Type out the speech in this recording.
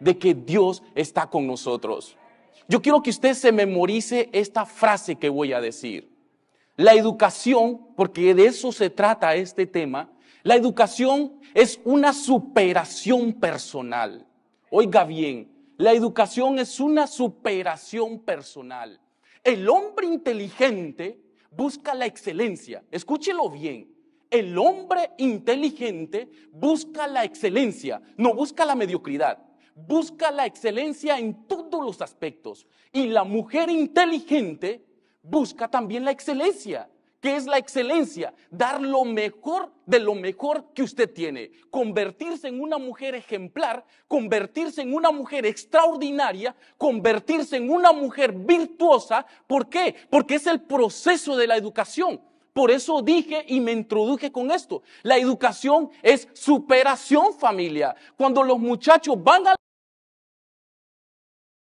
de que Dios está con nosotros. Yo quiero que usted se memorice esta frase que voy a decir. La educación, porque de eso se trata este tema, la educación es una superación personal. Oiga bien, la educación es una superación personal. El hombre inteligente busca la excelencia. Escúchelo bien. El hombre inteligente busca la excelencia, no busca la mediocridad busca la excelencia en todos los aspectos y la mujer inteligente busca también la excelencia. ¿Qué es la excelencia? Dar lo mejor de lo mejor que usted tiene. Convertirse en una mujer ejemplar, convertirse en una mujer extraordinaria, convertirse en una mujer virtuosa. ¿Por qué? Porque es el proceso de la educación. Por eso dije y me introduje con esto. La educación es superación familia. Cuando los muchachos van a